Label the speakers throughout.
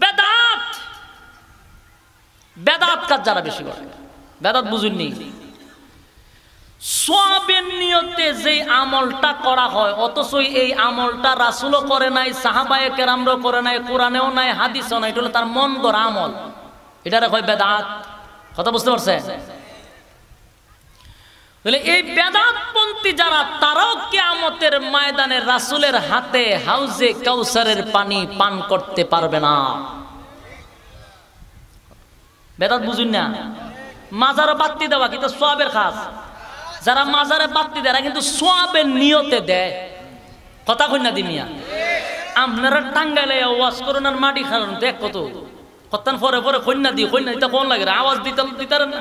Speaker 1: বেদাত বেদাত কাজ যারা বেশি করে বেদাত বুঝুননি সোয়াবের নিয়তে যে আমলটা করা হয় অথচই এই আমলটা রাসুলও করে নাই সাহাবায় কেরামরাও করে নাই কোরআনেও নাই হাদিসও নাই এটা হলো তার মন আমল এটা হয় বেদাত কথা বুঝতে পারছে এই বেদাতপন্থী যারা তারাও কেয়ামতের ময়দানে রাসুলের হাতে হাউজে কাউসারের পানি পান করতে পারবে না বেদাত বুঝুন না মাজারে বাত্তি দেওয়া কিন্তু সোয়াবের খাস যারা মাজারে বাত্তি দেয় কিন্তু সোয়াবের নিয়তে দেয় কথা কন্যা দিমিয়া আপনারা টাঙ্গাইলে ওয়াজ করুন আর মাটি খালুন দেখ কত কত পরে পরে কন্যা দি কন্যা দিতে কোন লাগে আওয়াজ দিতাম দিতার না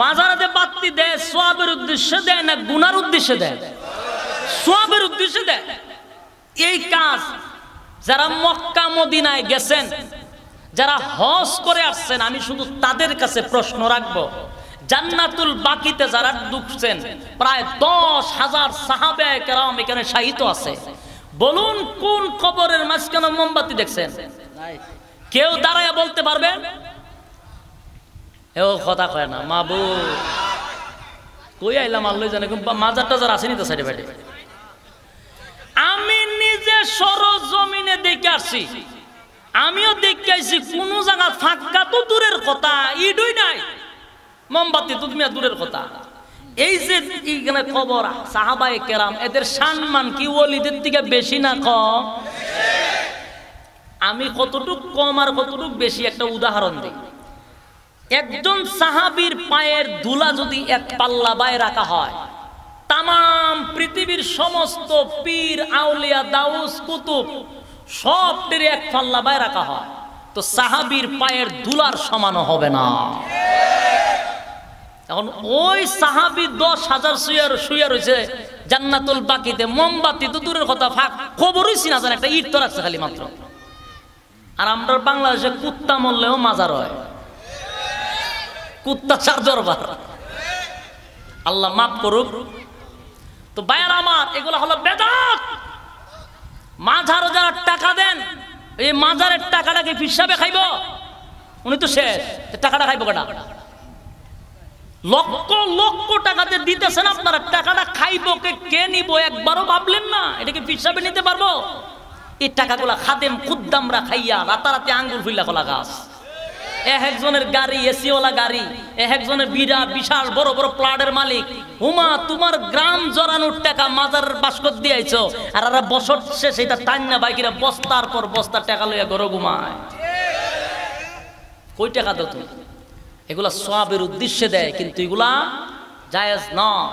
Speaker 1: মাজারাতে বাতি দেয় সোয়াবের উদ্দেশ্যে দেয় না গুনার উদ্দেশ্যে দেয় সোয়াবের উদ্দেশ্যে দেয় এই কাজ যারা মক্কা মদিনায় গেছেন যারা হজ করে আসছেন আমি শুধু তাদের কাছে প্রশ্ন রাখব জান্নাতুল বাকিতে যারা ডুবছেন প্রায় দশ হাজার সাহাবায় কেরাম এখানে সাহিত আছে বলুন কোন কবরের মাঝখানে মোমবাতি দেখছেন কেউ দাঁড়ায় বলতে পারবেন এও কথা কয় না মা বউ কই আইলাম আল্লাহ জানে মাজার টাজার আসেনি তো সাইডে বাইরে আমি নিজে সরজমিনে দেখে আসছি আমিও দেখে আইছি কোন জায়গা ফাঁকা তো দূরের কথা ইডুই নাই মোমবাতি তো তুমি দূরের কথা এই যে এখানে খবর সাহাবাই কেরাম এদের সম্মান কি ওলিদের থেকে বেশি না কম আমি কতটুক কম আর কতটুক বেশি একটা উদাহরণ দিই একজন সাহাবির পায়ের দুলা যদি এক পাল্লা বায় রাখা হয় তাম পৃথিবীর সমস্ত পীর আউলিয়া দাউস কুতুব সব টেরে এক পাল্লা বায় রাখা হয় তো সাহাবির পায়ের দুলার সমানও হবে না এখন ওই সাহাবি দশ হাজার শুয়ার শুয়ে রয়েছে জান্নাতুল বাকিতে মোমবাতি তো দূরের কথা ফাঁক খবরই সিনা জানে একটা ইট তো রাখছে খালি মাত্র আর আমরা বাংলাদেশে কুত্তা মরলেও মাজার হয় কুত্তাসার দরবার আল্লাহ মাফ করুক তো বায়ার আমার এগুলো হলো বেদাত মাঝারও যারা টাকা দেন এই মাজারের টাকাটাকে হিসাবে খাইব উনি তো শেষ টাকাটা খাইব কাটা লক্ষ লক্ষ টাকাতে দিতেছেন আপনারা টাকাটা খাইব কে কে নিব একবারও ভাবলেন না এটাকে হিসাবে নিতে পারবো এই টাকাগুলা খাদেম খুদ্দামরা খাইয়া রাতারাতি আঙ্গুর ফুল্লা কলা গাছ এক একজনের গাড়ি এসিওলা গাড়ি এক একজনের বিরাট বিশাল বড় বড় প্লাটের মালিক হুমা তোমার গ্রাম জড়ানোর টাকা মাজার বাস্কর দিয়েছ আর আর বছর শেষ এটা টান্না বাইকিরা বস্তার পর বস্তার টাকা লইয়া গরো ঘুমায় কই টাকা দাও তুমি এগুলা সবের উদ্দেশ্যে দেয় কিন্তু এগুলা জায়েজ নয়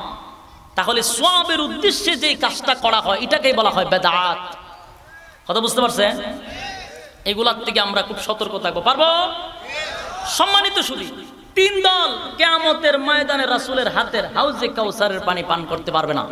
Speaker 1: তাহলে সোয়াবের উদ্দেশ্যে যে কাজটা করা হয় এটাকেই বলা হয় বেদাত কথা বুঝতে পারছে এগুলার থেকে আমরা খুব সতর্ক থাকবো পারবো সম্মানিত শুধু তিন দল কেয়ামতের ময়দানে রাসুলের হাতের হাউজে কাউসারের পানি পান করতে পারবে না